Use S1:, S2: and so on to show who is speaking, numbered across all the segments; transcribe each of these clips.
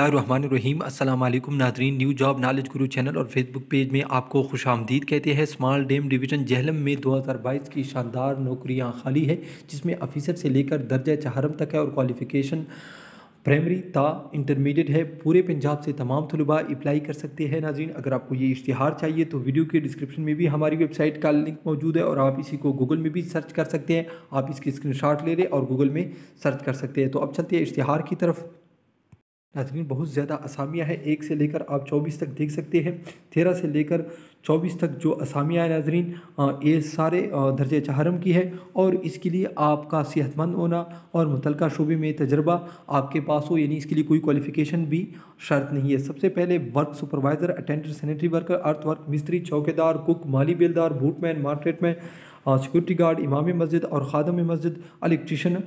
S1: रहीम अस्सलाम वालेकुम नाजरीन new job knowledge Guru channel और फेसबुक पेज में आपको खुश आमदीद कहते हैं स्माल डेम डिवीज़न जहलम में 2022 की शानदार नौकरियां खाली है जिसमें अफीसर से लेकर दर्जा चहरम तक है और क्वालिफिकेशन प्राइमरी ता इंटरमीडिएट है पूरे पंजाब से तमाम तलबा अप्लाई कर सकते हैं नाजीन अगर आपको ये इश्तिहार चाहिए तो वीडियो के डिस्क्रिप्शन में भी हमारी वेबसाइट का लिंक मौजूद है और आप इसी को गूगल में भी सर्च कर सकते हैं आप इसकी स्क्रीनशॉट ले लें और गूगल में सर्च कर सकते हैं तो अब चलते हैं इश्तिहार की तरफ नाजरीन बहुत ज़्यादा असामियाँ हैं एक से लेकर आप चौबीस तक देख सकते हैं तेरह से लेकर चौबीस तक जो असामियाँ हैं नाजरीन ये सारे दर्ज चहरम की है और इसके लिए आपका सेहतमंद होना और मुतलका शोबे में तजर्बा आपके पास हो यानी इसके लिए कोई क्वालिफ़िकेशन भी शर्त नहीं है सबसे पहले work supervisor attendant sanitary worker earth work मिस्त्री चौकीदार कुक माली बेलदार बूटमैन मार्केटमैन सिक्योरिटी गार्ड इमाम मस्जिद और ख़ादम मस्जिद इलेक्ट्रिशन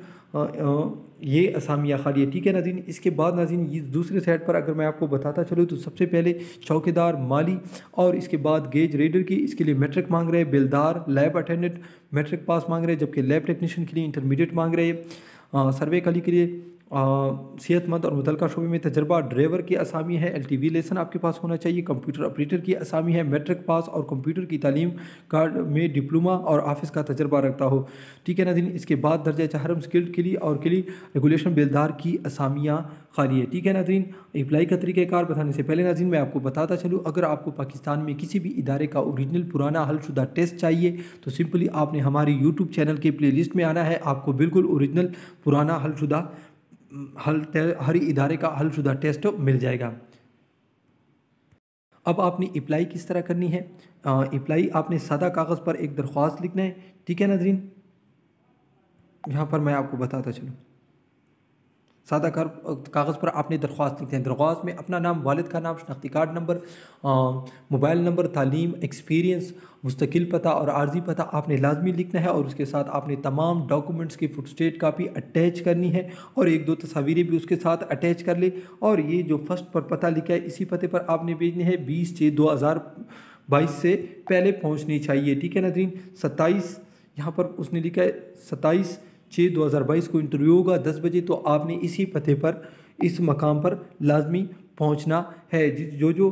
S1: ये असामिया खाली है ठीक है नाजीन इसके बाद नाजीन ये दूसरे साइड पर अगर मैं आपको बताता चलूँ तो सबसे पहले चौकीदार माली और इसके बाद गेज रेडर की इसके लिए मेट्रिक मांग रहे हैं बेलदार लैब अटेंडेंट मेट्रिक पास मांग रहे हैं जबकि लैब टेक्नीशियन के लिए इंटरमीडिएट मांग रहे हैं सर्वे कली के लिए सेहतमंद और मुतलका शुबे में तजर्बा ड्राइवर की आसामी है एल टी वी लेसन आपके पास होना चाहिए कंप्यूटर ऑपरेटर की आसामी है मेट्रिक पास और कंप्यूटर की तालीम का में डिप्लोमा और ऑफिस का तजर्बा रखता हो ठीक है ना दिन इसके बाद दर्जा चहरम स्किल्ड के लिए और के लिए रेगुलेशन बेलदार की आसामियाँ खाली है ठीक है नाजरीन अप्लाई का कार बताने से पहले नाजरीन मैं आपको बताता चलूँ अगर आपको पाकिस्तान में किसी भी इदारे का ओरिजिनल पुराना हलशुदा टेस्ट चाहिए तो सिंपली आपने हमारे यूट्यूब चैनल के प्लेलिस्ट में आना है आपको बिल्कुल ओरिजिनल पुराना हलशुदा हल हर इदारे का हलशुदा टेस्ट मिल जाएगा अब आपने अप्लाई किस तरह करनी है अप्लाई आपने सादा कागज़ पर एक दरख्वास्त लिखना है ठीक है नजरीन यहाँ पर मैं आपको बताता चलूँ सादा कर कागज़ पर आपने दरख्वास्त लिखते हैं दरख्वास्त में अपना नाम वालद का नाम शनाख्ती कार्ड नंबर मोबाइल नंबर तालीम एक्सपीरियंस मुस्तकिल पता और आर्जी पता आपने लाजमी लिखना है और उसके साथ आपने तमाम डॉक्यूमेंट्स की फुट स्टेट कापी अटैच करनी है और एक दो तस्वीरें भी उसके साथ अटैच कर ले और ये जो फर्स्ट पर पता लिखा है इसी पते पर आपने भेजने हैं बीस छः दो हज़ार बाईस से पहले पहुँचनी चाहिए ठीक है नदरीन सत्ताईस यहाँ पर उसने लिखा है सत्ताईस छः दो हज़ार बाईस को इंटरव्यू होगा दस बजे तो आपने इसी पते पर इस मकाम पर लाजमी पहुँचना है जो जो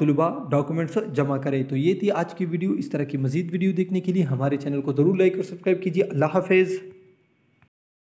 S1: तलबा डॉक्यूमेंट्स जमा करें तो ये थी आज की वीडियो इस तरह की मजीद वीडियो देखने के लिए हमारे चैनल को ज़रूर लाइक और सब्सक्राइब कीजिए अल्लाह हाफिज़